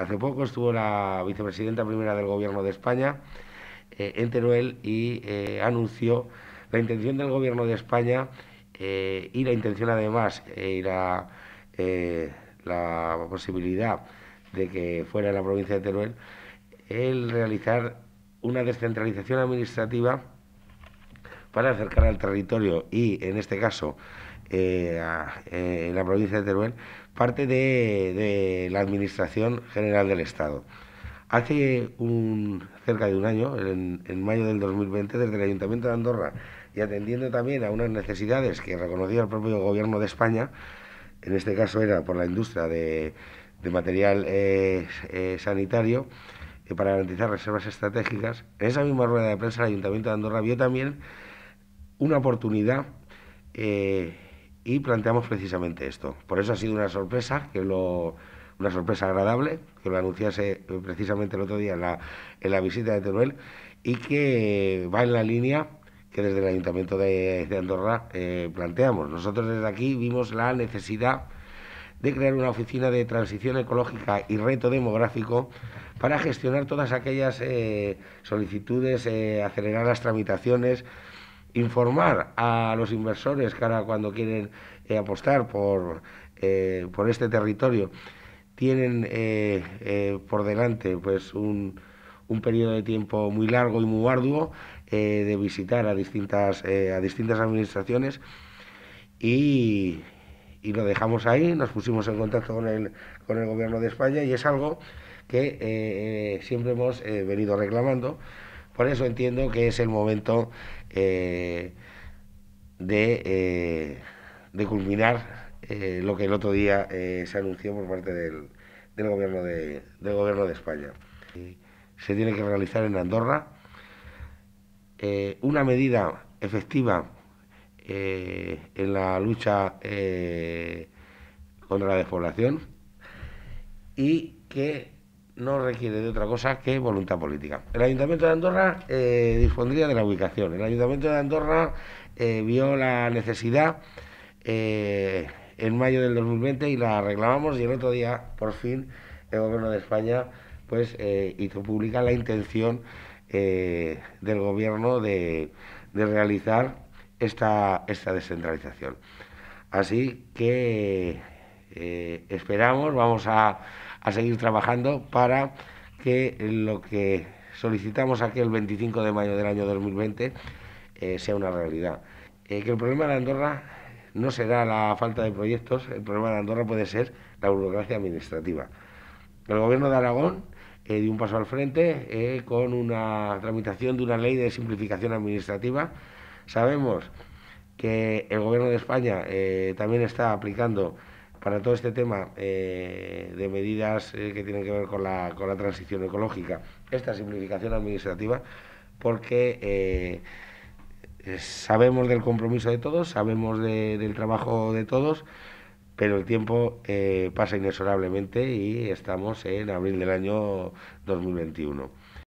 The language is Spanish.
Hace poco estuvo la vicepresidenta primera del Gobierno de España eh, en Teruel y eh, anunció la intención del Gobierno de España eh, y la intención además e, y la, posibilidad de que fuera la provincia de Teruel el realizar una descentralización administrativa para acercar al territorio y, en este caso, eh, eh, en la provincia de Teruel, parte de, la Administración General del Estado. Hace un, cerca de un año, en, mayo del 2020, desde el Ayuntamiento de Andorra y atendiendo también a unas necesidades que reconocía el propio Gobierno de España, en este caso era por la industria de, material eh, sanitario para garantizar reservas estratégicas. En esa misma rueda de prensa el Ayuntamiento de Andorra vio también una oportunidad y planteamos precisamente esto. Por eso ha sido una sorpresa, que lo, una sorpresa agradable, que lo anunciase precisamente el otro día en la, visita de Teruel y que va en la línea que desde el Ayuntamiento de, Andorra eh, planteamos. Nosotros desde aquí vimos la necesidad de crear una oficina de transición ecológica y reto demográfico para gestionar todas aquellas eh, solicitudes, eh, acelerar las tramitaciones, informar a los inversores que ahora cuando quieren eh, apostar por, eh, por este territorio tienen eh, por delante pues un, periodo de tiempo muy largo y muy arduo de visitar a distintas, a distintas administraciones y, y, lo dejamos ahí, nos pusimos en contacto con el, con el gobierno de España y es algo que siempre hemos venido reclamando por eso entiendo que es el momento eh, eh, de, culminar eh, lo que el otro día se anunció por parte del, gobierno, de, del gobierno de España. Se tiene que realizar en Andorra una medida efectiva en la lucha contra la despoblación y que no requiere de otra cosa que voluntad política. El Ayuntamiento de Andorra eh, dispondría de la ubicación. El Ayuntamiento de Andorra eh, vio la necesidad eh, en mayo del 2020 y la reclamamos y el otro día, por fin, el Gobierno de España pues hizo pública la intención del Gobierno de, realizar esta, esta descentralización. Así que eh, esperamos, vamos a, a, seguir trabajando para que lo que solicitamos aquí el 25 de mayo del año 2020 eh, sea una realidad. Eh, que el problema de Andorra no será la falta de proyectos, el problema de Andorra puede ser la burocracia administrativa. El gobierno de Aragón eh, dio un paso al frente con una tramitación de una ley de simplificación administrativa. Sabemos que el gobierno de España también está aplicando para todo este tema eh, de medidas eh, que tienen que ver con la, con la, transición ecológica, esta simplificación administrativa, porque eh, sabemos del compromiso de todos, sabemos del trabajo de todos, pero el tiempo pasa inexorablemente y estamos en abril del año 2021.